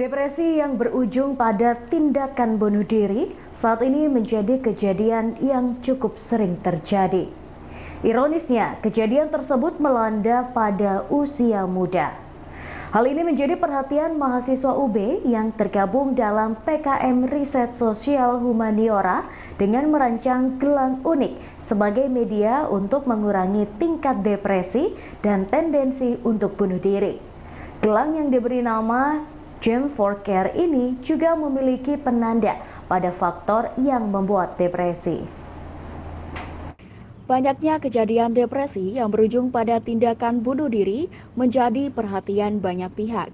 Depresi yang berujung pada tindakan bunuh diri saat ini menjadi kejadian yang cukup sering terjadi. Ironisnya, kejadian tersebut melanda pada usia muda. Hal ini menjadi perhatian mahasiswa UB yang tergabung dalam PKM Riset Sosial Humaniora dengan merancang gelang unik sebagai media untuk mengurangi tingkat depresi dan tendensi untuk bunuh diri. Gelang yang diberi nama Gem for Care ini juga memiliki penanda pada faktor yang membuat depresi. Banyaknya kejadian depresi yang berujung pada tindakan bunuh diri menjadi perhatian banyak pihak.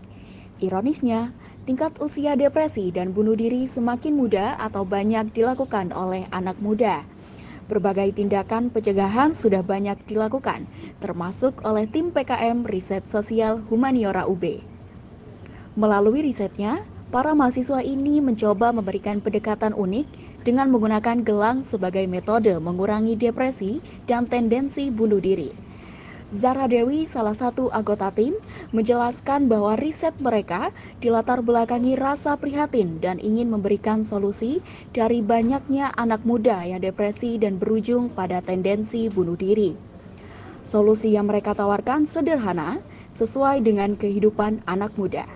Ironisnya, tingkat usia depresi dan bunuh diri semakin muda atau banyak dilakukan oleh anak muda. Berbagai tindakan pencegahan sudah banyak dilakukan, termasuk oleh tim PKM Riset Sosial Humaniora UB. Melalui risetnya, para mahasiswa ini mencoba memberikan pendekatan unik dengan menggunakan gelang sebagai metode mengurangi depresi dan tendensi bunuh diri. Zara Dewi, salah satu anggota tim, menjelaskan bahwa riset mereka dilatar belakangi rasa prihatin dan ingin memberikan solusi dari banyaknya anak muda yang depresi dan berujung pada tendensi bunuh diri. Solusi yang mereka tawarkan sederhana, sesuai dengan kehidupan anak muda.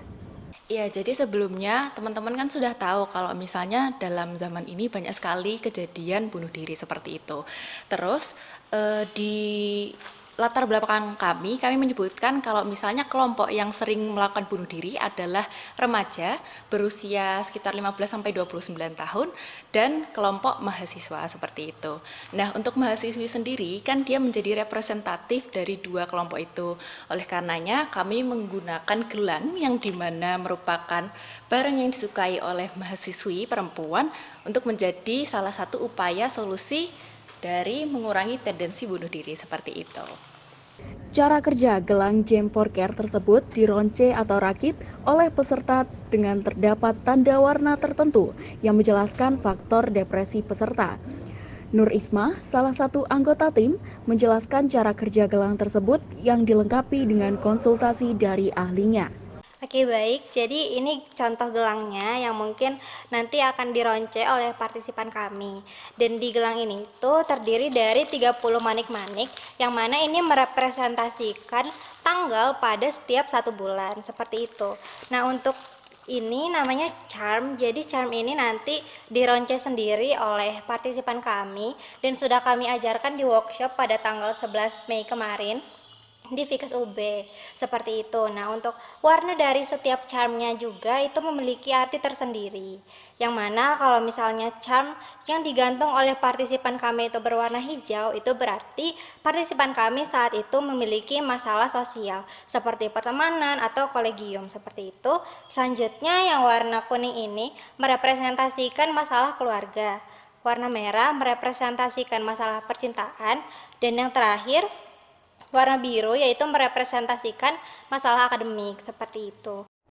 Iya, jadi sebelumnya teman-teman kan sudah tahu kalau misalnya dalam zaman ini banyak sekali kejadian bunuh diri seperti itu. Terus eh, di latar belakang kami, kami menyebutkan kalau misalnya kelompok yang sering melakukan bunuh diri adalah remaja berusia sekitar 15 29 tahun dan kelompok mahasiswa seperti itu. Nah, untuk mahasiswi sendiri kan dia menjadi representatif dari dua kelompok itu. Oleh karenanya, kami menggunakan gelang yang dimana merupakan barang yang disukai oleh mahasiswi perempuan untuk menjadi salah satu upaya solusi dari mengurangi tendensi bunuh diri seperti itu. Cara kerja gelang Jam for Care tersebut dironce atau rakit oleh peserta dengan terdapat tanda warna tertentu yang menjelaskan faktor depresi peserta. Nur Isma, salah satu anggota tim, menjelaskan cara kerja gelang tersebut yang dilengkapi dengan konsultasi dari ahlinya. Oke baik, jadi ini contoh gelangnya yang mungkin nanti akan dironce oleh partisipan kami. Dan di gelang ini itu terdiri dari 30 manik-manik yang mana ini merepresentasikan tanggal pada setiap satu bulan, seperti itu. Nah untuk ini namanya charm. Jadi charm ini nanti dironce sendiri oleh partisipan kami dan sudah kami ajarkan di workshop pada tanggal 11 Mei kemarin di Vikas UB seperti itu. Nah, untuk warna dari setiap charmnya juga itu memiliki arti tersendiri. Yang mana kalau misalnya charm yang digantung oleh partisipan kami itu berwarna hijau, itu berarti partisipan kami saat itu memiliki masalah sosial seperti pertemanan atau kolegium seperti itu. Selanjutnya yang warna kuning ini merepresentasikan masalah keluarga. Warna merah merepresentasikan masalah percintaan dan yang terakhir warna biru yaitu merepresentasikan masalah akademik seperti itu.